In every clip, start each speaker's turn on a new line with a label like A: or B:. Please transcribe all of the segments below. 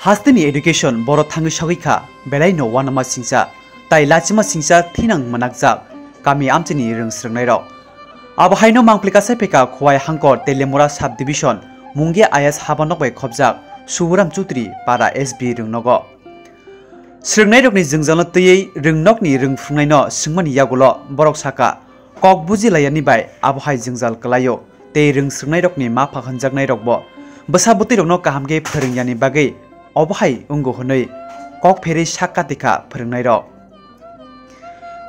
A: हास्तेनि education बर' थाङो सगैखा बेलाय न वानमा सिंसा ताइ लाचिमा सिंसा थिनां मनाकजाक गामि आमचेनि रोंस्रोंनाय र आबहायनो मांप्लिकासे पेका खवाय हांक तेलेमुरा साब डिभिशन मुंगे आइएस हाबानक बाय खबजाक सुबुराम चौधुरी पारा एसबी रोंनग स्रोंनाय रकनि जोंजानो तैयै रोंनकनि रोंफ्रुंनायन सिंमानि यागल बरक साका ककबुजि लायानि आबहाय जोंजाल कलायो ते रोंस्रोंनाय रकनि माफा होनजागनाय रकब बसाबति रकन काहामगे फोरोंयानि बागै অবহাই অংগ হই কক ফেরি সাকা দেখা ফরনাই রক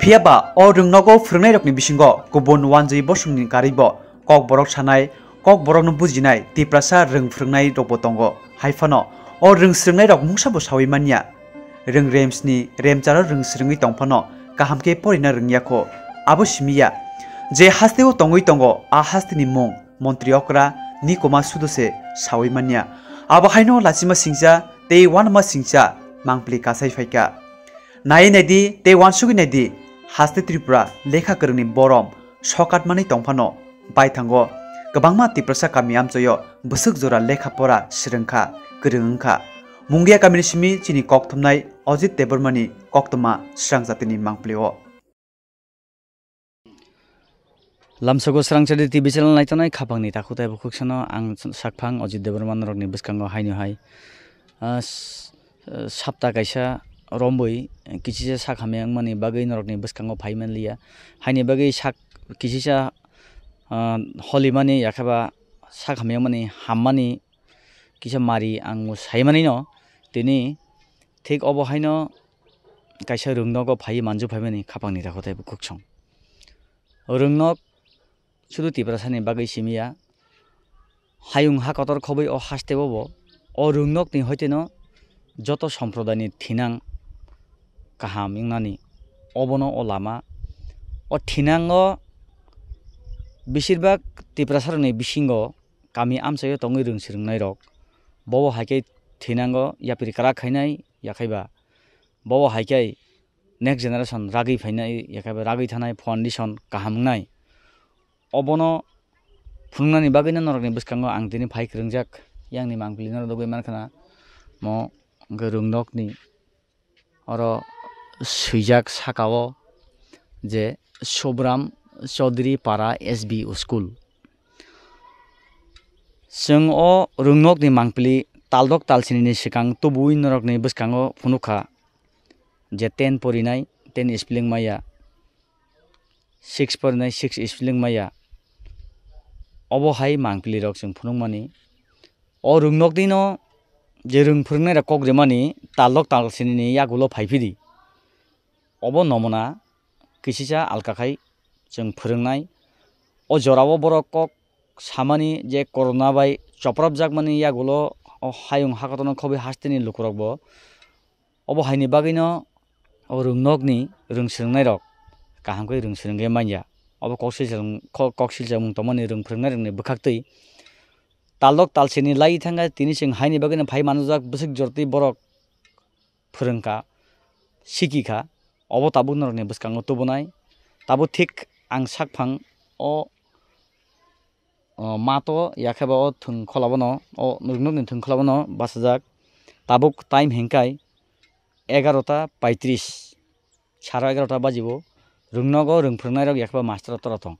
A: ফিয়াবা অ রংনগ ফরনাই রকনি বিসঙ্গ গুবন ওয়ানজি বসুমনি গারিব কক বরক সানাই কক বরক বুঝিনাই দিপ্রাসা রং ফরনাই রকব দঙ্গ হাইফানো অ রং সৃঙ্গাই রক মূসাবো সাবৈমানিয়া রং রেমসনি রেমচার রং সৃঙ্গি দংফানো গাহামকে পড়িনা রংয়াকো আবো সিমিয়া যে হাস্তেও তঙই তঙ্গ আ হাস্তিনি মং মন্ত্রী অকরা নি কমা সুদসে সাবৈমানিয়া अब हाइनो लासिमा सिंजा ते वानमा सिंजा मांगप्ले कासाइ फाइका नाय नायदि ते सुगि नायदि हास्ते त्रिपुरा लेखा गोरोंनि बरम सकाटमानै दंफानो बायथांग गोबांमा तिप्रसा गामि आमचयो बुसुक जोरा लेखा परा सिरोंखा गोरोंखा मुंगिया गामिनि सिमि चिनि ककथमनाय अजित देबरमानि ककथमा स्रां जातिनि मांगप्लेअ
B: lamsago srangchadi tv channel naitonai khapang ni takutai bukhukshano ang sakphang ajit devarman rok ni buskango haini hai sapta kaisa romboi kichi se sakhamyang mani bagai norok ni buskango phaiman liya haini bagai sak kichi sa holi mani yakaba sakhamyang mani hammani kisa mari ang saimani no tini thik obo haino kaisa rungno go phai manju phaimani khapang ni takutai bukhukshong rungnok सुदुतिब्रासानि बागै सिमिया হায়ুং হা কতর খবই ও হাসতে Bob ও রুংনক নি হইতেন যত সম্প্রদায়নি থিনাং কাহাম ইংনানি অবন ও লামা ও থিনাঙ্গ বেশিরভাগ টিপ্রাসারণে বিসিঙ্গ কামি আমসাইও তঙ্গি রুংসিরংনাই rock Bob হাইকে থিনাঙ্গ ইয়াপির কারা খাইনাই ইয়াকাইবা বব হাইকাই নেক্সট জেনারেশন রাগি ফাইনাই ইয়াখাইবা রাগি থানাই ফাউন্ডেশন কাহামনাই obono punna ni bagina norak nih bus kanggo ang dini kerengjak yang nih mangpili pilina rodo gue mana kena mo gerung dok ni oro sujak sakawo je sobram sodri para sb uskul seng o rung dok ni mang pili tal dok tal sini ni sekang tubu bus kanggo punuka je ten porinai ten ispiling maya six per 9 6 is maya অবহাই মাংপিলি রক जों फुनुंमानि अ रोंनक दिनो जे रोंफोरनाय रक कग्रेमानि तालक तालसिनि यागुलो फाइफिदि of নমনা কিসিচা আলকাখাই जों फोरोंनाय अ जराबो बरक কক সামানি যে করোনা বাই চপরাবজাক মানে ইয়াগুলো হায়ং হাকাতন খবি হাস্তিনি লুকুরকব অব হাইনি বাগিন অ রংনকনি রং রক কাহামকৈ রং মাইয়া abo koksil koksil jamung tomani rung phurna ringne bukhaktei talok tal sini lai thanga tini sing haini bagena pai manujak bisik jorti borok ni phurungka sikikha অব তাবু নরনে বসকাঙ্গ তো বনাই তাবু ঠিক আং সাকফাং অ মা তো ইয়াখেবা অ থুং খলাবন অ নুগনুগনি থুং খলাবন বাসাজাক তাবুক টাইম হেঙ্কাই এগারোটা পঁয়ত্রিশ সাড়ে এগারোটা বাজিব रोंनांगौ रोंफ्रोंनाय राव गैयाखैबा मास्टारा तरा दं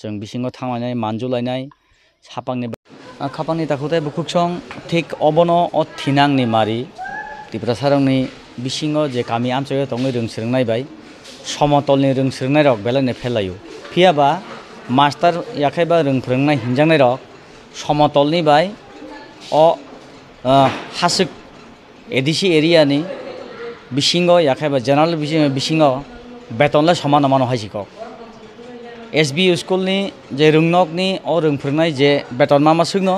B: जों बिसिङाव थांनानै मानजुलायनाय सापांनि खापांनि दाखुथाय बुखुगसं थिग अबन' अ थिनांनि मारि टिप्रासारंनि बिसिङाव जे गामि आमसगाव दङ रोंसोरोंनायबाय समतलनि रोंसोरोंनाय रक बेलायनो फेलायो फियाबा मास्टार याखायबा रोंफ्रोंनाय हिनजांनाय रक समतलनि बाय अ हासुक एडिसि एरियानि बिसिङाव याखायबा जेनेरेल बिसिङाव বেতনলে সমান মানো হয় শিকক এস বি স্কুলনি যে রুংনকনি ও রুংফুরনাই যে বেতন মামা সুগ্ন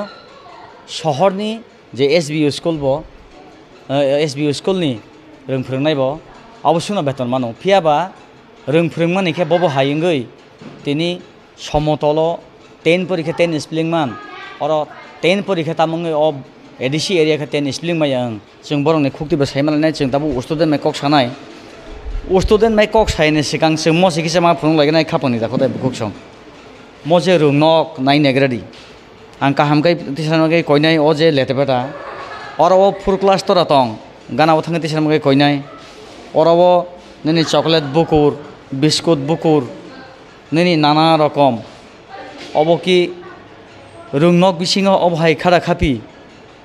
B: শহরনি যে এস বি স্কুল ব এস বি স্কুলনি রুংফুরনাই ব অবশ্যই না বেতন মানো ফিয়াবা রুংফুরমানিকে বব হাইঙ্গই তিনি সমতল টেন পরীক্ষা টেন স্প্লিংমান অর টেন পরীক্ষা তামঙ্গে অব এডিসি এরিয়াকে টেন স্পিলিং মাই আং যে বরং खुक्तिबो सायमालायनाय जों दाबो উস্তুদের মেকক सानाय ustuden mai kok sai ne sikang se mo sikise ma phung lagi nai khapani da khotai bukuk song mo je rung nok nai negradi ang ka hamkai tisan ge koinai o je lete beta or o phur class to ratong gana othang tisan ge koinai or o nini chocolate bukur biscuit বুকুর নিনি নানা obo অবকি রুংনক বিসিং অবহাই খারা খাপি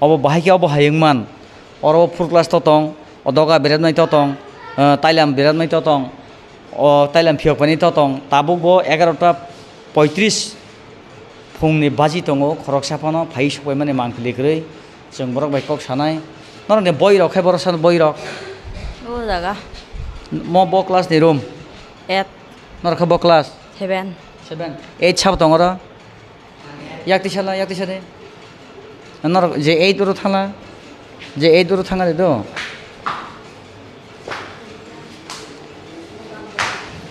B: of বাহাইকে অবহাইংমান অরব ফুরক্লাস ততং অদগা বেরেদনাই ততং তাইলাম বিরাদমাই ততং ও তাইলাম ফিয়পানি ততং তাবো ব এগারোটা পঁয়ত্রিশ फुंनि बाजि दङ खरक साफानो फाइ सबाय माने मांखिलिग्रै जों बरक बाइकक सानाय नरने बयरक खाय बरक सान बयरक ओ जागा म ब क्लास नि रुम एट नरख ब क्लास
C: 7 7
B: 8 छाप दङ र याक्ति साला याक्ति साले नर जे 8 दुरु थाला जे 8 दुरु थाङा दे दो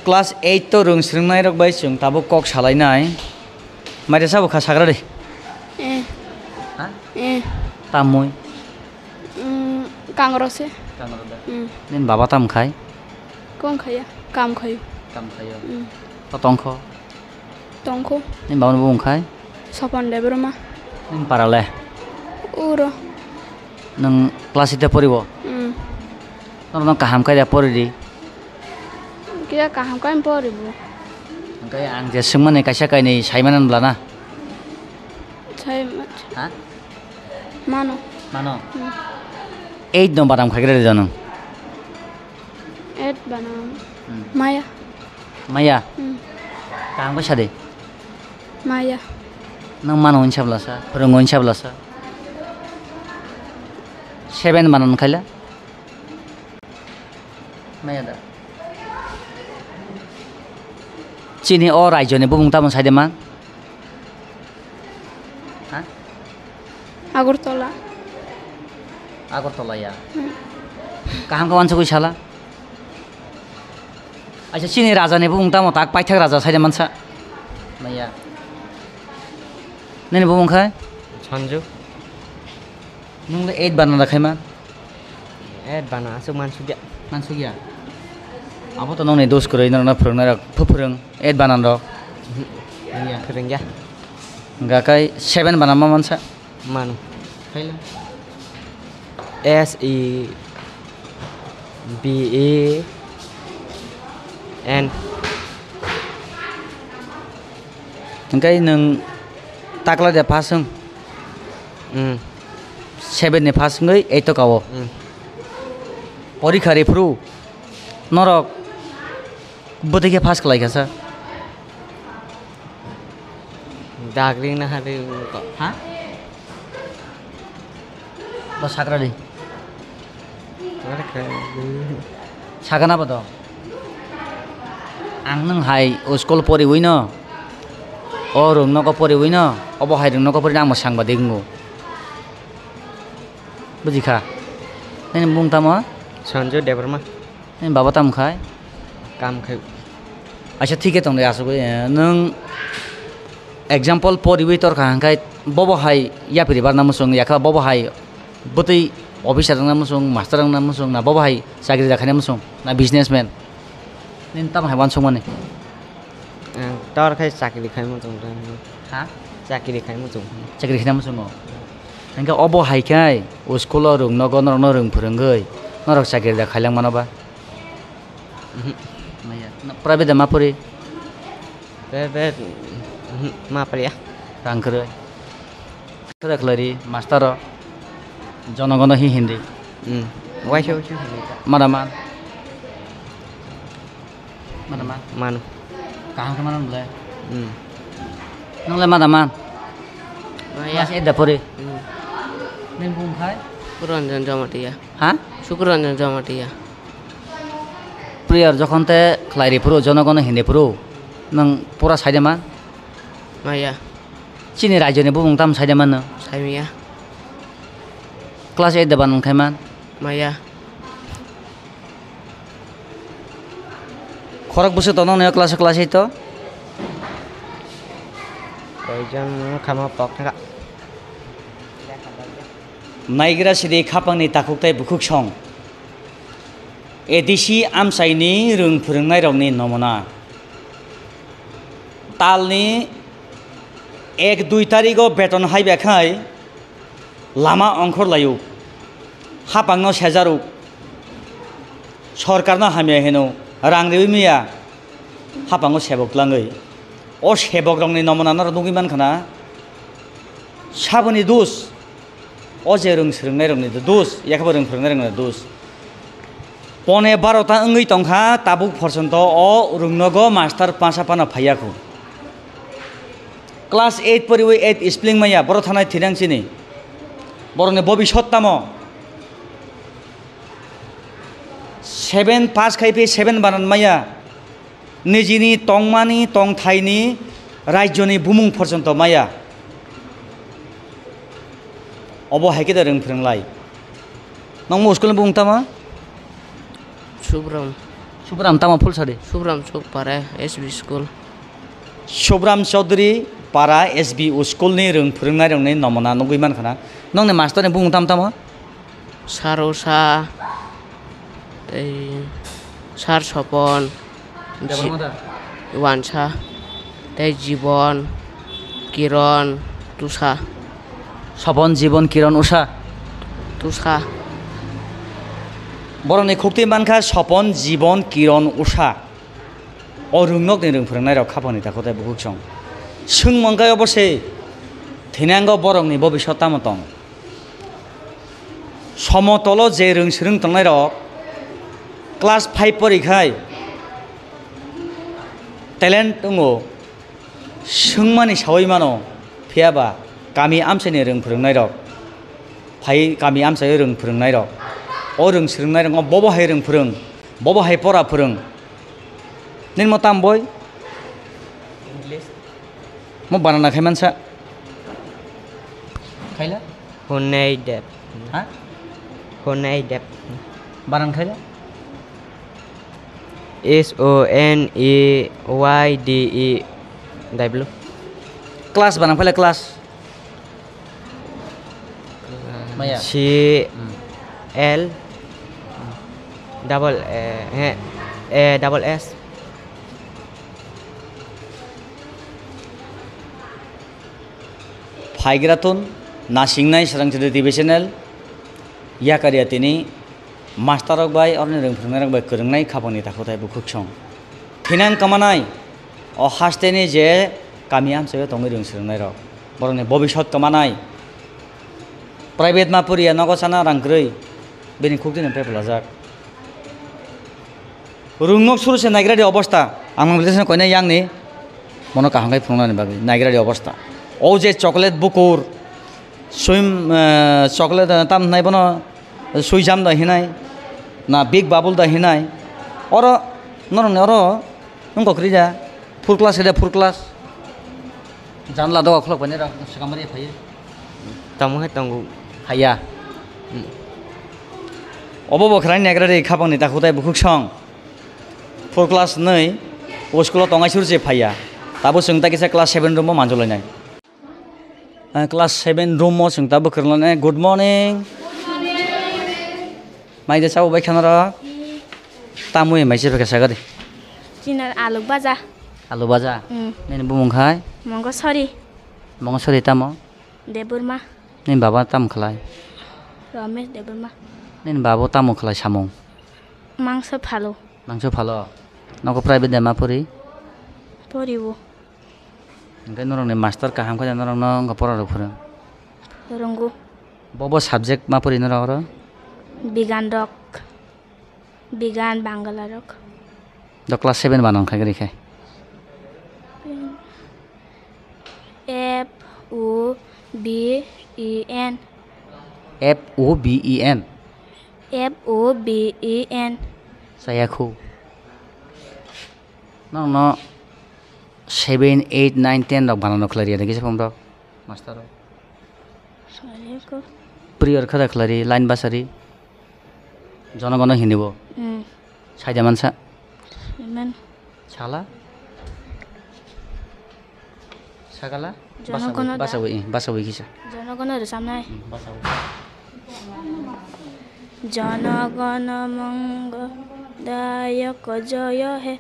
B: क्लास एट तो रोंस्रिंनाय रक बाय जों दाबो कक सालायनाय माइदा साबो खासाग्रा दै तामय कांग्रोसे नेन बाबा ताम खाय
C: कम खाया काम खायो काम खायो तो तंख तंख
B: नेन बावन बुं खाय
C: सपन देब्रमा नेन पाराले उरो
B: नों क्लास एट परिबो नों काहाम खायदा परिदि
C: kia cả hàng quanh bơ để bù cái ăn
B: giờ sớm này cái xe cái này say mà ăn là na
C: say mà hả mano
B: mano eight no badam khai cái জানো
C: eight badam maya
B: maya কাম কই সাদে maya nang mano on sabla sa phurung on sabla sa seven banan khaila maya da चिनी अ रायजोनि बुबुं तामुं साइदेमा
C: আগরতলা
D: আগরতলা ইয়া
B: কাহাম কামান সকুই সালা আচ্ছা চিনি রাজা নেবো উংতা মতো আগ পাইথাক রাজা সাইডে মানসা মাইয়া নেবো উংখায় সঞ্জু নুং এইট বানা রাখাই মান এইট বানা আসুক মানসু গিয়া মানসু গিয়া Apa tanong ni dos kore ina na phreng na phreng eight banan rok. Phreng ya. Ga kai seven banan ma mansa. Man. Kaila. S E B A N Engkai nung takla de pasung. Hmm. Seven ne pasung ei to kawo. Hmm. পরীক্ষা রেফ্রু নরক இப்போதைக்கு first கலாய்க்கா sir দাগলি না হারে হ্যাঁ বা সাকরালি সাকানা পদ আং নং হাই স্কুল পরে হই ন অ রুম নক পরি হই ন অব হাই রুম নক পরি আম সাংবা দেখবো বুঝিখা বুংতাম সঞ্জয় দেবরমা বাবা তাম তামখায় कामखै अच्छा ठीकै त हुँदै आसो नों एग्जाम्पल परिबै तरखाहांखाय बबहाय याफेरि बारना मोसं याखा बबहाय बोतै অফিসার নাম সং মাস্টার নাম সং না বাবাহাই চাকরি রাখাই নাম সং না বিজনেসম্যান নিন তাম হাইবান সং মানে
E: তার খাই চাকরি খাই
B: মতো হ্যাঁ চাকরি খাই মতো চাকরি খাই নাম সং হ্যাঁ অব হাইখাই ও স্কুল রং নগ নর রং ফোরঙ্গই নরক চাকরি রাখাইলাম মানবা prabeda mapuri bebet mapuri ya rangkere kerek lari mastaro jono gono hi hindi hmm. wai shou shou hindi mana man
C: mana man manu
B: kahan kemana mulai nungle mana man ya sih dapuri
C: nembung hai kurang dan jamat iya.
B: ha? Syukuran dan jamat iya. প্রিয়ার যখন তে খ্লাইরিপুরো জনগণ হিন্দিপুরো নং পুরা সাইডেমা মাইয়া চিনি রাজ্যনি বুবংতাম সাইডেমা নো সাইমিয়া ক্লাস এইট দেবা নংখাইমান মাইয়া খরক বসে তো নয় ক্লাস ক্লাস এইট কয়জন খামা পক থাকা নাইগ্রা সিদি খাপাংনি তাকুকতাই বুকুক সং এডিসি আমসাইনি रों फोरोंनाय रावनि नमुना तालनि এক দুই তারিখ বেতন হাই বেখাই লামা অংখর লাইও হাপাংন সরকার না হামিয়া হেনো রাংরেবি মিয়া হাপাঙ্গ সেবক লাঙৈ অ সেবক রংনি নমনানার নগিমান খানা সাবনি দোষ অ যে রং সোরংনাই রংনি দোষ এখন রং ফোরংনাই রংনি দোষ পনে বারোটা অঙ্গি টংখা তাবুক পর্যন্ত অ রুংনগ মাস্টার পাঁচা পানা ফাইয়া ক্লাস এইট পরি এইট স্প্লিং মাইয়া বড় থানায় থিরাংচিনি বরনে ভবিষ্যৎ তাম সেভেন পাস খাইপে সেভেন বানান মাইয়া নিজিনি টংমানি টংথাইনি রাজ্যনি বুমুং পর্যন্ত মাইয়া অবহাইকে দারং ফেরংলাই নং মুস্কুল বুংতামা শুভ্রম শুভ্রাম তামা ফুলছড়ি শুভ্রাম চোখ পাড়া এসবি স্কুল শুভ্রাম চৌধুরী পাড়া এসবি স্কুলনি রং ফোরংনাই রংনি নমনা নগুইমান খানা নে মাস্টারনি বুং
C: তাম তামা সারো সা এই সার স্বপন ওয়ানসা তাই জীবন কিরণ তুষা সপন জীবন কিরণ উষা
B: তুষা বরং এই খক্তিমানখা স্বপন জীবন কিরণ উষা অরুঙ্গক নিরং ফোরংনাই রাও খাপানি তাকোতাই বুকুক সং সোংমংগাই অবশ্যই থিনাঙ্গ বরংনি ভবিষ্যৎ তামতং সমতল যে রং সিরং তংনাই রক ক্লাস ফাইভ পরীক্ষায় টেলেন্ট দङ সোংমানি সাবৈমানো ফিয়াবা কামি আমসাইনি রং ফোরংনাই রক ফাই কামি আমসাই রং ফোরংনাই রক orang sering nari ngom bobo hai rung purung bobo hai pora purung nin mo tam boy mo banana khai mansa khaila hunai dep ha hunai dep banan khaila
A: S O N E Y D E W
B: kelas barang pala kelas C L double হ্যাঁ double S ফাইগ্রাতুন না সিংনাই সারাংচুরি TV channel ইয়াকারিয়া তিনি মাস্টারক by অরনি রোंफोरनायरक bye फोरोंनाय खाबुनि थाखोथाय बुखुखसं फिनां कामानाय अ हास्तेनि जे गामि आमसायाव दङै रोंसोलोंनाय रक बर'नि भबिष्यत कामानाय private मापुरिया नगसाना रांग्रै बेनि खुगदिनिफ्राय बोलाजाक ৰুঙক চুৰ আছে নাইগ্ৰাৰী অৱস্থা আমাৰ বুলি কইনে ইয়াং নি মনত কাহংকাই ফুৰ নানি বাবে নাইগ্ৰাৰী অৱস্থা অ' যে চকলেট বুকুৰ চুইম চকলেট তাম নাই বন চুই যাম দহি নাই না বিগ বাবুল দহি নাই অৰ নৰনে অৰ নং কক্ৰি যা ফুৰ ক্লাছ এতিয়া ফুৰ ক্লাছ জানলা দক অকল কইনে ৰাখামাৰিয়ে থাকে তামোহে তংগু হাইয়া অ'ব বখৰাই নাইগ্ৰাৰী খাব নি তাকো তাই বুকুক চং फोर क्लास नै अ स्कुलाव टङाइसुर जे फाइया ताबो सोंता किसा क्लास सेभेन रुमाव मानजलायनाय क्लास सेभेन रुमाव सोंता बोखोरलायनाय गुड मर्निं माइदे साबो बाय खानार तामुय माइसे फेखा सागरि
C: चिनार आलु बाजा
B: आलु बाजा नै बुमुंखाय मंगो सरि मंगो सरि तामो देबुरमा नै बाबा ताम खलाय
C: रमेश देबुरमा
B: नै बाबो तामो खलाय सामं
C: मांस फालो
B: মাংস ভালো নকপ্রায় বেদে মা পড়ি পড়িব ओंखायनो नरं नै मास्टार काहाम खाजा नरं न अंग परा रफुर रोंगु बब सब्जेक्ट मा परि नरं र
C: बिगान रक बिगान बांगला रक
B: द क्लास 7 बानों खाय गरि
C: F O B E N
B: F O B E N
C: F O B E N
B: सायाखौ no seven eight nine ten rok banano khlari ada kisa pom rok master rok প্রিয়র খরা খলারি লাইন বাসারি জনগণ হিনিব ছাইদা মানসা ছালা সাগালা বাসাবই বাসাবই কিসা
C: জনগণहरू सामना बासाबो জনগণ মঙ্গদায়ক জয় হে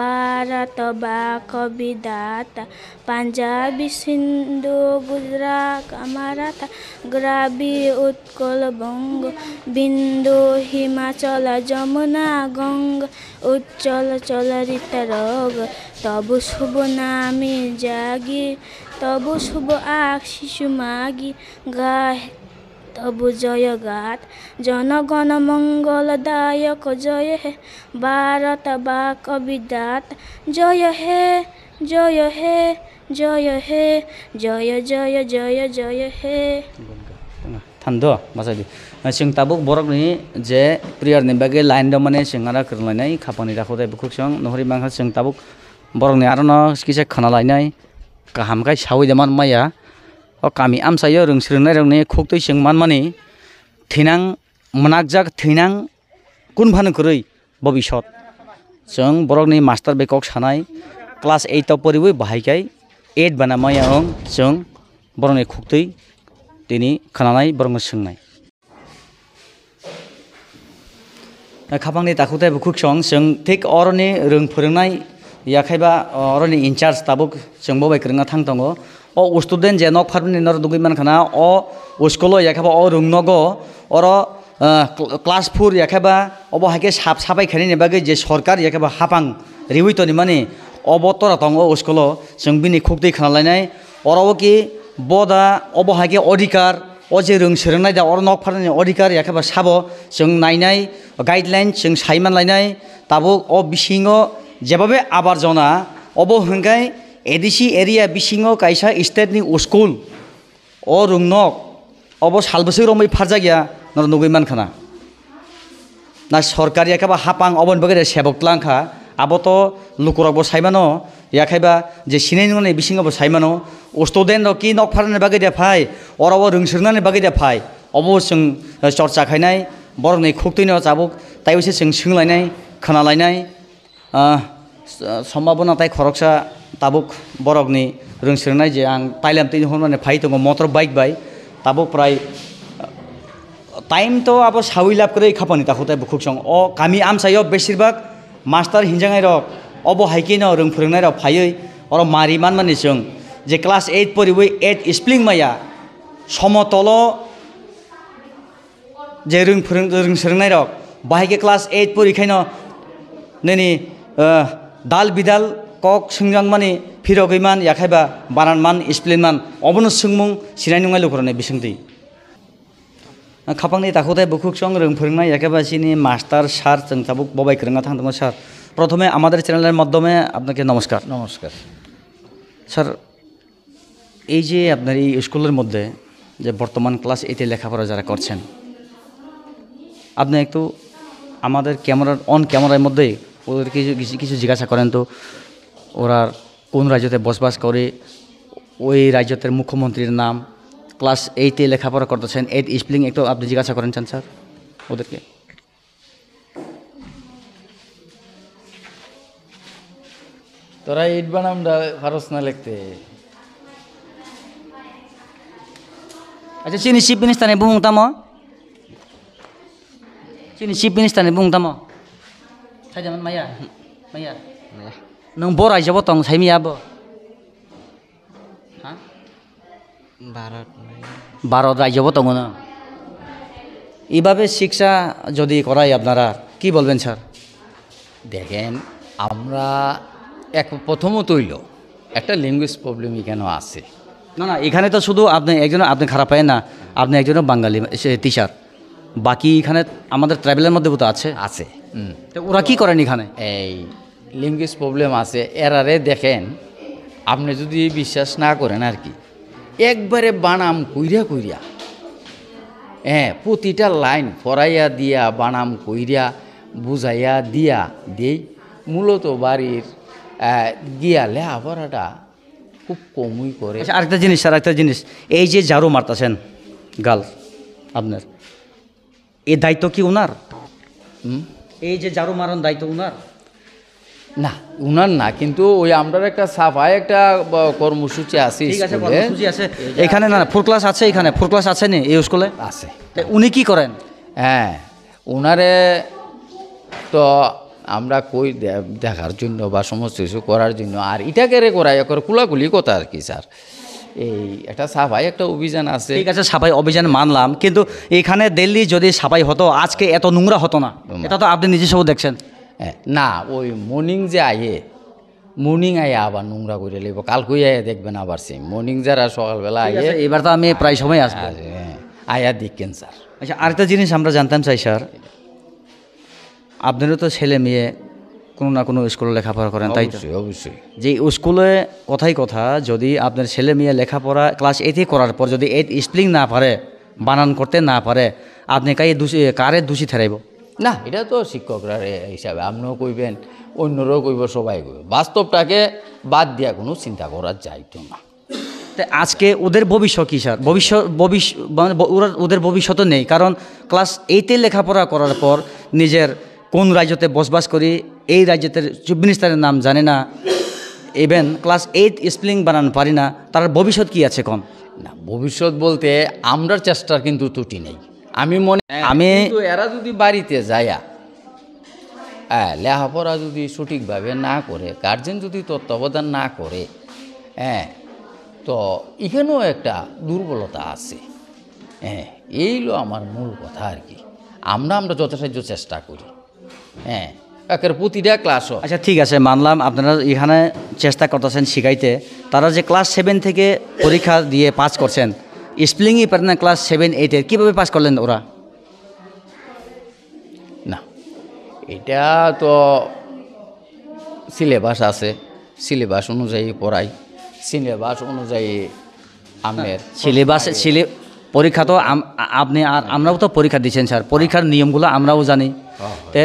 C: ভারত বাক বিদাতা পাঞ্জাবি সিন্ধু গুজরাট মারাথা গ্রাবি উৎকল বঙ্গ বিন্দু হিমাচল যমুনা গঙ্গ উচ্চল চলরিত রোগ তবু শুভ নামে জাগি তবু শুভ আক শিশু মাগি গায় তবু জয় গাত জনগণ মঙ্গলদায়ক जय हे भारत बाक विदात जय हे जय हे जय हे जय जय जय जय हे
B: थान्दो बासायदि सिं ताबुक बरकनि जे प्रियारनि बागे लाइन दं माने सिंगारा खोरलायनाय खाफानि राखौ जाय सिं नहरि बांखा सिं ताबुक बरकनि आरो न किसे खाना लायनाय गाहामखाय सावै दमान माया o kami amsayo rung sirnai rung ne khok toi sing man mani thinang mnakjak thinang kun bhan koroi bobishot jong borok ni master bekok sanai class eight পরিবই বাহাইকাই এইট বানামাই আং জং বরংনি খুক্তই তিনি খানানাই বরং সোংনাই খাবাংনি তাকুতাই বুকুক সং জং ঠিক অরনি রং ফোরংনাই ইয়াখাইবা অরনি ইনচার্জ তাবুক জং ববাই রঙা থাং দঙ্গ ও ustuden যে নক pharbni nor dugui man khana o uskolo yakhaba o rungnogo oro class four একেবা অব হাইকে সাপ সাপাই খানি নেবাগে যে সরকার একেবা হাপাং রিউই তো নিমানে অবতরা তঙ্গ উস্কল जों बिनि खुगदै खानालायनाय अरावो कि बदा অব হাইকে অধিকার ও যে রং সেরংনাই দা অর নক ফারনি অধিকার একেবা সাব जों নাইনাই গাইডলাইন जों সাইমান লাইনাই তাবো অ বিসিং যেভাবে আবার জনা অব হংগাই এডিসি এরিয়া बिसिङाव कायसा स्टेटनि स्कुल अ रुंनक अब सालबोसो रमै फारजागिया नगै मानखाना ना सरकारि एखेबा हापां अबन बगे सेबकलांखा আবত লুকুরকবো সাইমানো ইয়া খাইবা যে সিনাই নুনে বিসিংবো সাইমানো অষ্টদেন কি নক ফারানে বাগে দেখাই অরব রংসিরনানে বাগে দেখাই অবো সং চর্চা খাইনাই বরনে খুক্তিনো চাবুক তাই সে সং সিংলাইনাই খানালাইনাই সম্ভাবনা তাই খরকসা tabuk borokni rungsirnai je ang pailam হন মানে ফাই tongo motor বাইক বাই তাবুক প্রায় টাইম তো আবার সাউই লাভ করে খাপানি তাহো তাই সঙ্গ ও কামি আম আমসাই বেশিরভাগ মাস্টার হিনজাঙাই রক অব হাইকি ন রং ফোরংনাই রক ফাই অর মারি মান মানে সং যে ক্লাস এইট পড়ি ওই এইট স্প্লিং মাইয়া সমতল যে রং ফোরং রং সোরংনাই রক বাহাইকে ক্লাস এইট পড়ি খাইন নেনি দাল বিদাল কক singjangmani phirogeiman yakhaiba bananman isplinman obono singmung sinai nungai lokorane বিসংদি খাপাংনি তাকুতে বুকুক সং রং ফোরংনাই একেবাসিনি মাস্টার স্যার চাবুক ববাই করঙ্গা থাকদমন স্যার প্রথমে আমাদের চ্যানেলের মাধ্যমে আপনাকে নমস্কার নমস্কার স্যার এই যে আপনার এই স্কুলের মধ্যে যে বর্তমান ক্লাস এতে লেখাপড়া যারা করছেন আপনি একটু আমাদের ক্যামেরার অন ক্যামেরার মধ্যে ওদের কিছু কিছু জিজ্ঞাসা করেন তো ওরা কোন রাজ্যতে বসবাস করে ওই রাজ্যতের মুখ্যমন্ত্রীর নাম ক্লাস এইটে লেখাপড়া করতেছেন এইট স্পেলিং একটু আপনি জিজ্ঞাসা করেন চান স্যার ওদেরকে
D: তোরা ইট বানামটা ফারস না লিখতে
B: আচ্ছা চিনি চিফ বুং বুংতাম চিনি চিফ মিনিস্তানে বুং তাম মাইয়া মাইয়া মাইয়া नों बरायजोबो সাইমি साइमियाबो भारत ভারত রাজ্যবো দङ না এভাবে শিক্ষা যদি করাই আপনারা কি বলবেন স্যার দেখেন আমরা এক প্রথমত তৈল একটা ল্যাঙ্গুয়েজ প্রবলেম এখানে আছে না না এখানে তো শুধু আপনি একজন আপনি খারাপ পায় না আপনি একজন বাঙালি টিচার
D: বাকি এখানে আমাদের ট্রাভেলের মধ্যে তো আছে আছে তো ওরা কি করেন এখানে এই লিঙ্গুয়েজ প্রবলেম আছে এরারে দেখেন আপনি যদি বিশ্বাস না করেন আর কি একবারে বানাম কইরা কইরা হ্যাঁ প্রতিটা লাইন ফরাইয়া দিয়া বানাম কইরা বুঝাইয়া দিয়া দেই মূলত বাড়ির গিয়া ভরাটা খুব কমই
B: করে আচ্ছা, আরেকটা জিনিস আর একটা জিনিস এই যে ঝাড়ু
D: মারতেছেন গাল আপনার এই দায়িত্ব কি ওনার
B: এই যে ঝাড়ু মারান দায়িত্ব ওনার
D: না উনার না কিন্তু ওই আমরা একটা সাফায় একটা কর্মসূচি আছে এখানে না ফোর ক্লাস আছে এখানে ফোর ক্লাস আছে নি এই স্কুলে আছে উনি কি করেন হ্যাঁ ওনারে তো আমরা কই দেখার জন্য বা সমস্ত কিছু করার জন্য আর ইটাকে রে করাই করে কুলাকুলি কথা আর কি স্যার এই একটা সাফাই একটা অভিযান আছে ঠিক আছে সাফাই অভিযান মানলাম কিন্তু এখানে
B: দিল্লি যদি সাফাই হতো আজকে এত নোংরা হতো না এটা তো আপনি নিজে সব দেখছেন
D: না ওই মর্নিং যে আয়ে মর্নিং আয়ে আবার নোংরা করে লেব কালকে আয়ে দেখবেন আবার সে মর্নিং যারা সকালবেলা আয়ে এবার তো আমি প্রায় সময় আসবো আয়া দেখেন স্যার
B: আচ্ছা আরেকটা জিনিস আমরা জানতাম চাই স্যার আপনারও তো ছেলে মেয়ে কোনো না কোনো স্কুলে লেখাপড়া করেন তাই অবশ্যই যে স্কুলে কথাই কথা যদি আপনার ছেলে মেয়ে লেখাপড়া ক্লাস এইটে করার পর যদি এইট স্পেলিং না পারে বানান করতে না পারে আপনি কাই দোষী কারে দোষী থেরাইব
D: না এটা তো শিক্ষকরা হিসাবে আপনিও কইবেন অন্যরাও কইব সবাই কইব বাস্তবটাকে বাদ দিয়া কোনো চিন্তা করা যাইতো না
B: আজকে ওদের ভবিষ্যৎ কী স্যার ভবিষ্যৎ ভবিষ্যৎ মানে ওরা ওদের ভবিষ্যতও নেই কারণ ক্লাস এইটে লেখাপড়া করার পর নিজের কোন রাজ্যতে বসবাস করি এই রাজ্যের মিনিস্টারের নাম জানে না ইভেন ক্লাস এইট স্পেলিং বানানো পারি না
D: তার ভবিষ্যৎ কি আছে কম না ভবিষ্যৎ বলতে আমরার চেষ্টার কিন্তু ত্রুটি নেই আমি মনে হ্যাঁ, আমি এরা যদি বাড়িতে যায়া হ্যাঁ লেখাপড়া যদি সঠিকভাবে না করে গার্জেন যদি তত্ত্বাবধান না করে হ্যাঁ তো এখানেও একটা দুর্বলতা আছে হ্যাঁ এইলো আমার মূল কথা আর কি আমরা আমরা যথাসাহায্য চেষ্টা করি হ্যাঁ একের প্রতিটা
B: ক্লাসও আচ্ছা ঠিক আছে মানলাম আপনারা এখানে চেষ্টা করতেছেন শিখাইতে তারা যে ক্লাস সেভেন থেকে পরীক্ষা দিয়ে পাস করছেন স্প্লিংই পারে না ক্লাস সেভেন এইটের কীভাবে পাস করলেন ওরা
D: না এটা তো সিলেবাস আছে সিলেবাস অনুযায়ী পড়াই সিলেবাস অনুযায়ী আমের সিলেবাস হ্যাঁ, সিলে পরীক্ষা তো আপনি আর আমরাও
B: তো পরীক্ষা দিচ্ছেন স্যার পরীক্ষার নিয়মগুলো আমরাও জানি হ্যাঁ, হ্যাঁ। তে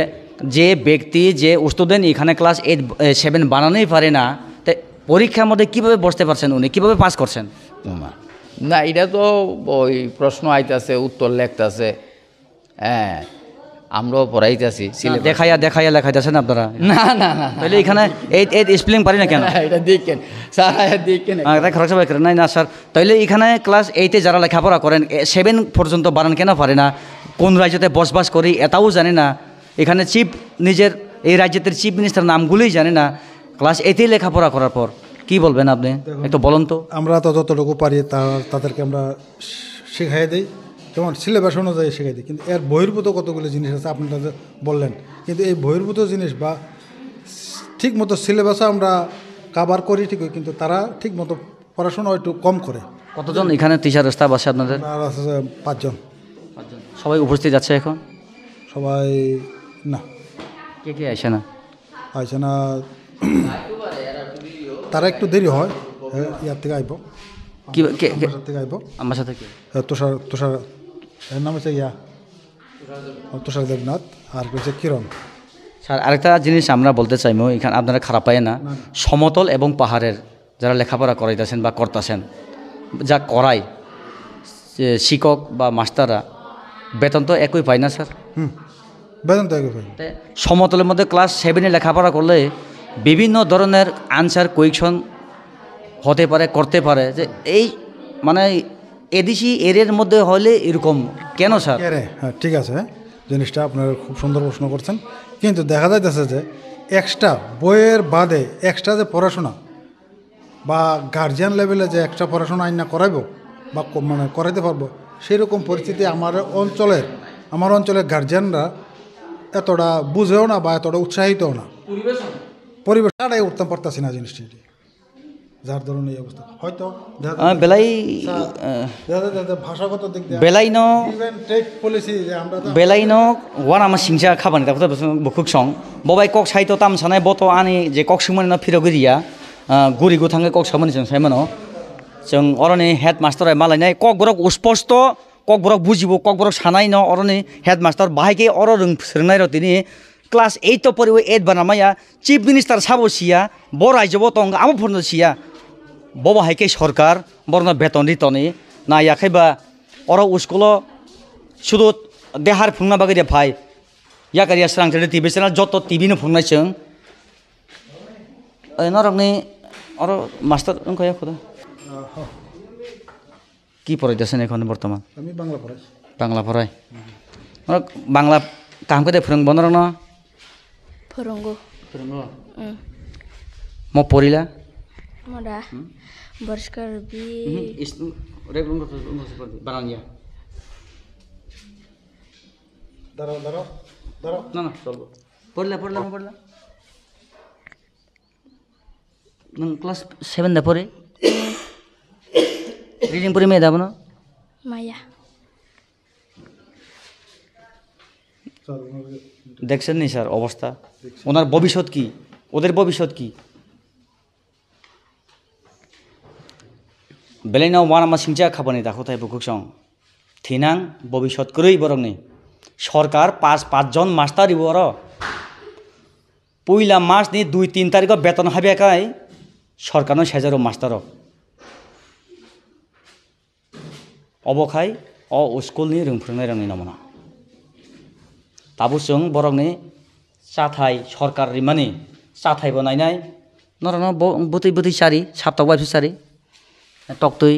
B: যে ব্যক্তি যে স্টুডেন্ট এখানে ক্লাস এইট সেভেন বানানোই পারে না তে পরীক্ষার মধ্যে কীভাবে বসতে পারছেন উনি কীভাবে পাস করছেন তোমার
D: না এটা তো ওই প্রশ্ন আইতাছে উত্তর লেখতাছে হ্যাঁ আমরাও পড়াইতেছি
B: দেখাইয়া দেখাইয়া লেখাইতেছেন আপনারা না না
D: না তাহলে এখানে
B: এই এই স্প্লিং পারি না কেন এটা
D: দেখেন স্যার দেখেন
B: হ্যাঁ, খরচ করেন নাই না স্যার তাহলে এখানে ক্লাস এইটে যারা লেখাপড়া করেন সেভেন পর্যন্ত বানান কেন পারে না কোন রাজ্যতে বসবাস করি এটাও জানে না এখানে চিফ নিজের এই রাজ্যের চিফ মিনিস্টার নামগুলোই জানে না ক্লাস এইটেই লেখাপড়া করার পর কি বলবেন আপনি একটু বলুন তো
F: আমরা তো যতটুকু পারি তাদেরকে আমরা শেখাই দিই যেমন সিলেবাস অনুযায়ী শেখাই দিই কিন্তু এর বহির্ভূত কতগুলো জিনিস আছে আপনারা বললেন কিন্তু এই বহির্ভূত জিনিস বা ঠিক মতো সিলেবাসও আমরা কাবার করি ঠিকই কিন্তু তারা ঠিক মতো পড়াশোনা একটু কম করে কতজন এখানে
B: টিচার স্টাফ আছে আপনাদের
F: পাঁচজন পাঁচজন সবাই উপস্থিত আছে এখন সবাই না কে কে আসে না আসে না তারা একটু দেরি হয় হ্যাঁ, ইয়ার থেকে আইব থেকে আইব আমার সাথে হ্যাঁ, তুষার তুষার এর নাম হচ্ছে ইয়া হ্যাঁ, তুষার দেবনাথ আর হচ্ছে কিরণ
B: স্যার আরেকটা জিনিস আমরা বলতে চাইবো এখানে আপনারা খারাপ পায় না সমতল এবং পাহাড়ের যারা লেখাপড়া করাইতেছেন বা করতাছেন যা করায় যে শিক্ষক বা মাস্টাররা বেতন তো একই পায় না স্যার হুম বেতন তো একই পাই। সমতলের মধ্যে ক্লাস সেভেনে লেখাপড়া করলে বিভিন্ন ধরনের আনসার কোয়েকশন হতে পারে করতে পারে যে এই মানে এডিসি এরিয়ার মধ্যে হলে এরকম কেন স্যার
F: হ্যাঁ ঠিক আছে জিনিসটা আপনার খুব সুন্দর প্রশ্ন করছেন কিন্তু দেখা যাইতেছে যে এক্সট্রা বইয়ের বাদে এক্সট্রা যে পড়াশোনা বা গার্জিয়ান লেভেলে যে এক্সট্রা পড়াশোনা আইন না করাইব বা মানে করাইতে পারবো সেরকম পরিস্থিতি আমার অঞ্চলের আমার অঞ্চলের গার্জিয়ানরা এতটা বুঝেও না বা এতটা উৎসাহিতও না পরিবেশ ছাড়াই উঠতে পারতেছি না জিনিসটি যার ধরুন এই অবস্থা হয়তো বেলাই ভাষাগত দিক বেলাই ন টেক পলিসি আমরা
B: বেলাই ন ওয়ান আমার সিংসা খাবানি তারপর বুকুক সং ববাই কক সাইতো তাম সানায় বত আনি যে কক সুমানি না ফিরো গিরিয়া গুরি গুথাঙ্গে কক সামানি जों সাইমানো जों অরনি হেড মাস্টার মালাইনাই কক বরক স্পষ্ট কক বরক বুঝিব কক বরক সানাই ন অরনি হেড মাস্টার বাহাইকে অর রং সোরনাই রতিনি ক্লাস এইটও পড়িও এইট বানামাইয়া চিফ মিনিস্টার সাবসিয়া বড় আইজব তঙ্গ আমো ফর্নসিয়া ববা হাইকে সরকার বর্ণ বেতন রিতনে না ইয়াখাইবা অর উস্কুল শুধু দেহার ফুংনা বাগে ভাই ইয়াকারিয়া স্রাং টিভি চ্যানেল যত টিভি নো ফুংনাইছেন নরকনি অর মাস্টার কয়া খোদা কি পড়াইতেছেন এখন বর্তমান আমি বাংলা পড়াই বাংলা পড়াই বাংলা কাম করে ফুরং বনর না
F: ଫୁରଙ୍ଗ
E: ଫୁରଙ୍ଗ
C: ମୋ ପରିଲା Mora. Hmm? Borskar
F: bi. Hmm,
B: is rek lu nggak nggak seperti barangnya. Daro daro daro. Nana solbo. Porla porla mau porla. Nang kelas seven দেখছেন নি স্যার অবস্থা ওনার ভবিষ্যৎ কি ওদের ভবিষ্যৎ কি বেলাইনাও মানামা সিংচা খাবানি দেখো তাই সঙ্গ থিনাং ভবিষ্যৎ করেই বরং নেই সরকার পাঁচ পাঁচজন মাস্টার ইব র পইলা মাস নিয়ে দুই তিন তারিখ বেতন হবে একাই সরকারও সেজারও মাস্টার অবখাই অ স্কুল নিয়ে রুমফ্রুনাই রং নমনা दाबुसों बरंनि जाथाय सरकारनि माने जाथायबो नायनाय नर बुथै बुथै सारि साबताव बायफि सारि टकतै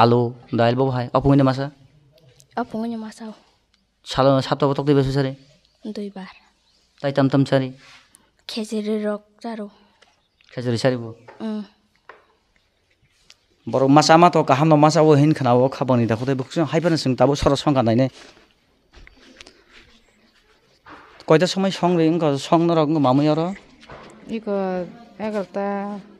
B: आलु दाइल बहाय अपमुनि मासा
C: अपमुनि मासा
B: সাল সাপ্তাহ তক্তি বেশি সারি দুইবার তাই তাম তাম সারি
C: খেজুরি রক চারো
B: খেজুরি সারিব বড় মাসা মাতো কাহানো মাসা ও হিন খানাও খাবানি দেখো তাই বুকসং হাইপানো সিং তাবো সরস সংখ্যা নাইনে কয়টার সময় সংরিং সংনরক মামুই আর
C: ইক এগারোটা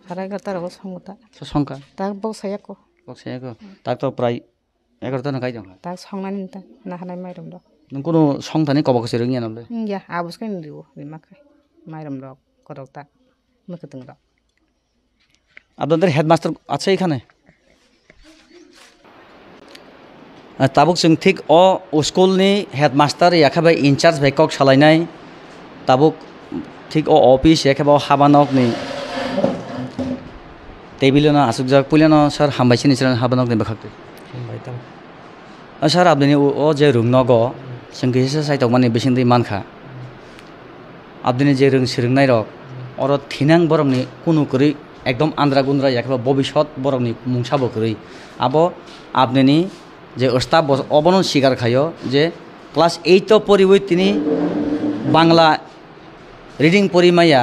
C: সাড়ে এগারোটার হবো সঙ্গটা সংখ্যা তা বসাইয়াক
B: বসাইয়াক তাক তো প্রায় এগারোটা নাকাই যাও
C: তাক সংনানি না হানাই মাইরম দক
B: কোনো সংথানি কবাক সেরে গিয়ে নামলে
C: ইয়া আবসকাই নিদিব রিমাকাই মাইরম দক কদক তাক মুখে
B: আপনাদের হেডমাস্টার আছে এখানে তাবুক chung thik o school ni headmaster ya khabai in charge bai kok chalainai tabuk thik o office ya আসুক যাক পুলে না স্যার হামবাইছে নিছিলেন হাবানক নি বেখাক স্যার আপনি ও যে রুম নগ সঙ্গে হিসেবে সাইতক মানে বেশিন দিয়ে মানখা আপনি যে রং সেরংনাই রক অর থিনাং বরমনি কোনো করি একদম আন্দ্রা গুন্দ্রা একেবারে ভবিষ্যৎ বরমনি মুংসাবো করে আবো আপনি যে ওস্তাব অবনন শিকার খাইও যে ক্লাস এইট পরিবই তিনি বাংলা রিডিং পরিমাইয়া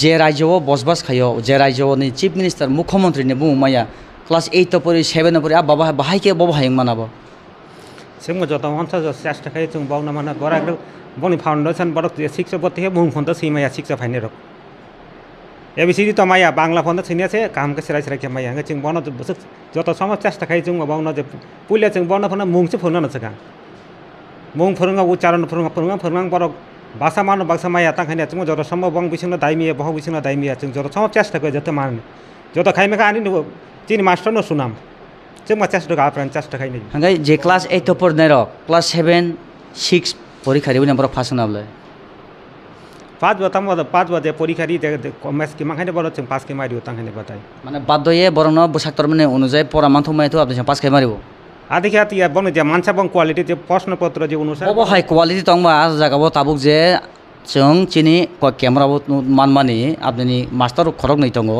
B: যে রাজ্যও বসবাস খাইও যে রাজ্যও নি চিফ মিনিষ্টার মুখ্যমন্ত্রী নে বুমাইয়া ক্লাস এইট পড়ি সেভেন পড়ি আর বাবা বাহাইকে বাবা হাইং মানাবো
E: সে যত हन्छ चेष्टा खायो जों बाउन माना गराग्रो बनि फाउन्डेसन बडक शिक्षा बत्तिखे बुङ फन्त सिमाया शिक्षा फाइनेर एबिसिडी त माया बाङ्ला फोन त छिनियासे कामको सिराइ सिराइ खेमाइ हाङ चिङ बन जत सम चेष्टा खाइ जुङ बाउन जे पुलिया चिङ बन फोन मुङ चाहिँ फोन नछ गां मुङ फोरुङा उच्चारण फोरुङा फोरुङा फोरुङां बर भाषा मानो बाक्सा माया ता खाइना चुङ जत सम्म बङ बिसिङ दाइमिया बह बिसिङ दाइमिया चुङ जत सम चेष्टा खाइ जत मान जत खाइमे का आनि चिन मास्टर न सुनाम चिङ मा चेष्टा गा फ्रेन्ड चेष्टा खाइ नै हाङाइ जे क्लास 8 तो पढ्ने र क्लास
B: 7 6 পরীক্ষা দিব আমরা ফাঁসন আবলে
E: পাঁচ বাতাম পাঁচ বাদে পরীক্ষা দিয়ে ম্যাচ কি মাখানে বড় হচ্ছে পাঁচ কে মারিও তাখানে বাতাই মানে বাধ্য
B: হয়ে বড় না বৈশাখ মানে অনুযায়ী পরামান্ত মাইতো আপনি পাঁচ কে মারিব
E: আদিকে আতি বন যে মানসা বং কোয়ালিটি যে প্রশ্নপত্র যে অনুসারে
B: ও হাই কোয়ালিটি তংবা আজ জাগাবো তাবুক যে চং চিনি ক্যামেরাবো মানমানি আপনি মাস্টার খরক নেই তঙ্গ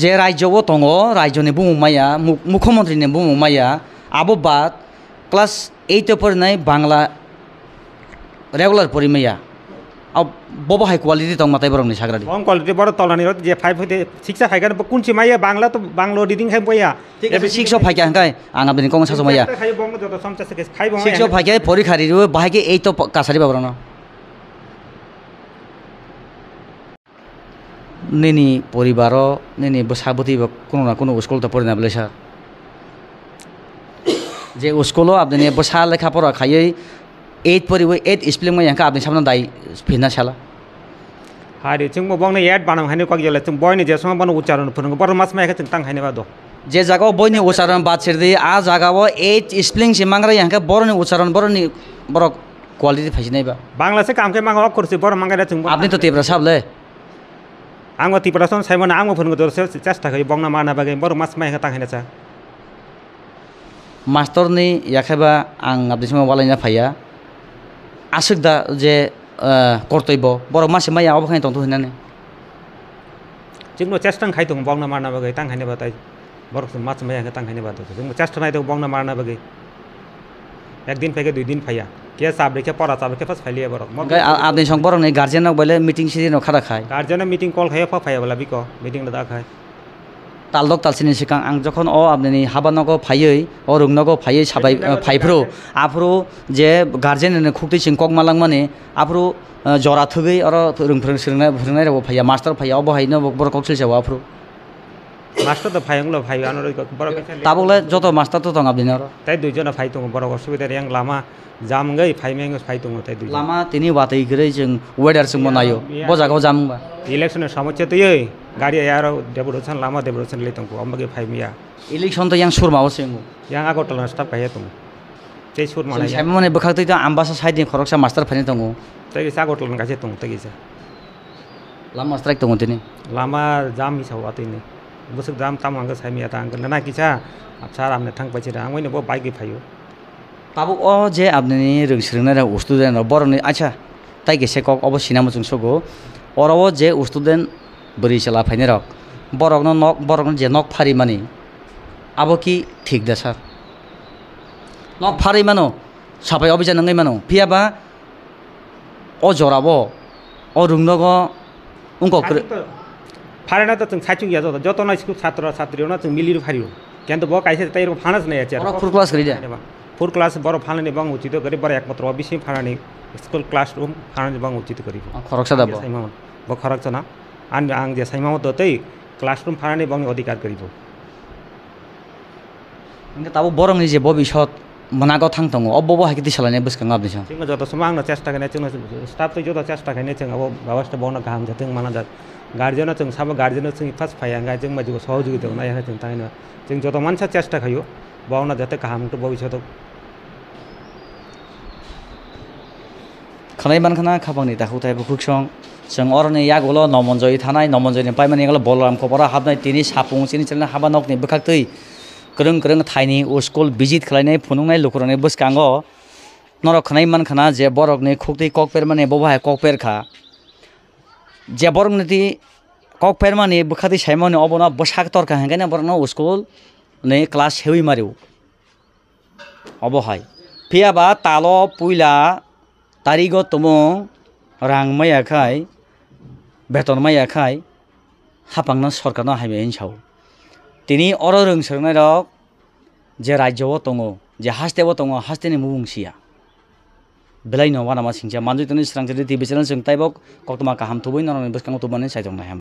B: যে রাজ্যও তঙ্গ রাজ্যনি বুমুমাইয়া মুখ্যমন্ত্রীনি বুমুমাইয়া আবো বাদ ক্লাস এইটে পর নাই বাংলা রেগুলার পরিমাইয়া ববাহাই কোয়ালিটি তং মাতাই বরং সাগরানি কম
E: কোয়ালিটি বড় তলানি যে ফাইভ হইতে শিক্ষা ফাইকান কোন চিমাইয়া বাংলা তো বাংলো রিডিং খাই বইয়া শিক্ষা ফাইকা হাঁকাই আপনি কম সাজো মাইয়া শিক্ষা ফাইকা পরীক্ষারি
B: বাহাইকে এই তো কাছারি বাবরণ নিনি পরিবার নিনি সাবতি কোনো না কোনো স্কুল তো পড়ে না বলে স্যার যে স্কুলও
E: আপনি বসা লেখাপড়া খাইয়েই एट परि वो एज स्पेलिंग में यहाँ आपने दाई फिरना साला हारि जों बबावनो एड बानां हायनो कग जेला बयनि उच्चारण बर मास बादो जे जागाव बयनि उच्चारण बाद आ जागाव एज स्पेलिंग से मांगरा यहाँका बरनि उच्चारण बरनि बर क्वालिटी फैसिनाय बा बांग्ला से कामके मांगा करसे बर मांगायला जों आपनि तो तेब्रा साबले आंगो तिब्रा सन साइमन आंगो दरसे चेष्टा खै बंगना माना बर मास
B: আশিকদা যে কর্তব্য বড় মাসে মাইয়া অবখানি তন্ত হইনানে
E: जोंनो चेष्टा खाइदों बावना मारना बगै तांखायनो बादाय बरफ मास माया तांखायनो बादो जोंनो चेष्टा नायदों बावना मारना মারনা एक दिन ফাইকে দুই दिन फैया কে চাপ রেখে পড়া চাপ রেখে ফার্স্ট ফাইলিয়ে বড়
B: আপনি সঙ্গ বড় নেই গার্জেনক বলে মিটিং সিজন খারা খায়
E: গার্জেনের মিটিং কল খাই ফাইয়া বলা বিক মিটিং খায়
B: तालदक तालसिनि सिगां आं जखन अ आबनि हाबानगो फायै अ रुंनगो फायै साबाय फाइफ्रो आफ्रो जे गार्जेन होनो खुक्ति सिं कक मालां माने आफ्रो जरा थगै अर रोंफ्रों सोलोंनाय फोरोंनाय राव फाइया मास्टार फाइया अ बहायनो बर कक सिलसाव आफ्रो
E: মাস্টার তো ফাইংলো ভাই আনোর তা বলে যত মাস্টার তো তঙ্গা দিন তাই দুইজন ফাই তঙ্গ বড় অসুবিধা রেং লামা জাম গই ফাই মেং ফাই তঙ্গ তাই দুই লামা তিনি বাতাই করে যেন ওয়েডার সঙ্গ নাইও বজাগাও জাম ইলেকশনের সমস্যা তো এই গাড়ি আর ডেভেলপশন লামা ডেভেলপশন লে তঙ্গ আমাকে ফাই মিয়া ইলেকশন তো ইয়াং সুরমাও সেঙ্গ ইয়াং আগটল স্টাফ কাহে তঙ্গ
B: সেই সুর মানে সাইমা মানে বখাতে তো আমবাসা সাইদিন খরকসা মাস্টার ফাইনি তঙ্গ
E: তাই তাই লামা স্ট্রাইক তিনি লামা জাম হিসাব আতিনি बुसुक दाम तामु हाँ छ हामी यता हाँ नाकि छ सार हामीले ठाङ पछि राम होइन भयो बाइकै फाइयो
B: तब अझै हामीले नि रुख सिरुङ देन बरु अच्छा ताइके सेक अब सिनामा चुङ गो अर जे हुस्तु देन बरी चला फाइने रक बरक नक बरक जे नक फारी माने अब कि ठिक छ नक फारी मानौ सफाइ अभिजा नै मानौ पियाबा जराबो अब
E: अरुङ नग उनको फारेन त चाहिँ साँच्चु गया जत जत न स्कुल छात्र छात्री ना चाहिँ मिलिर फारियो কেন বক আইসে তাই এরকম ফানাস নেই আছে ফুল ক্লাস করি যায় ফুল ক্লাস বড় ফানানি বাং উচিত করে বড় একমাত্র অবিসি ফানানি স্কুল ক্লাসরুম ফানানি বাং উচিত করি খরকসা দাব সাইমাম বক খরকসা না আন আং যে সাইমাম দতেই ক্লাসরুম ফানানি বাং অধিকার করিব তাবো বরং যে ভবিষ্যৎ मोनागौ
B: थांथाङ अब्बो हाकि दिसलाने बुस्कङ अब्दिस
E: जों जत न चेष्टा गर्ने जों स्टाफ तो जत चेष्टा गर्ने जों अब व्यवस्था बन काम जत माना जात गार्जियन जों सब गार्जियन जों फास फायांगा जों मजिको सहयोगिता हुन यहाँ जों ताइन जों जत मनसा चेष्टा खयो बाउन जत काम तो भविष्य तो
B: खानाय बानखाना खाबांनि दाखौ थाइबो खुखसं जों अरनि यागल नमनजय थानाय नमनजयनि पाइमानि गल बलराम खबरा हाबनाय तिनि सापुं सिनि चलना हाबा नकनि बखाखतै गोरों गोरों थाइनि स्कुल भिजिट खालायनाय फुनुंनाय लुकुरनि बोसकाङो नरक खनाय मान खाना जे बरकनि खुक्ति ककपेर माने बबाहाय ककपेर खा जे बरकनि ककपेर माने बुखाति साइमाने अबना बसाक तरका हेंगायना बरनो स्कुल नै क्लास हेवि मारिउ অবহায় ফিয়াবা তাল পুইলা তারিগ তুম রাং মাইয়া খাই বেতন মাইয়া খাই হাপাংনা সরকারনো হাইবে ইনসাও তিনি अर रोंसोंनाय रक जे राज्योआव दङ जे हास्थायाव दङ हास्थायनि मुबुंसिया बेलायनो वानामा सिंसिया मानजुतनि स्रांजोनि टिभि चेनेल जों ताइबक कतमा काहाम थुबै नरनि बस्कां थुबानि साइजों नायाम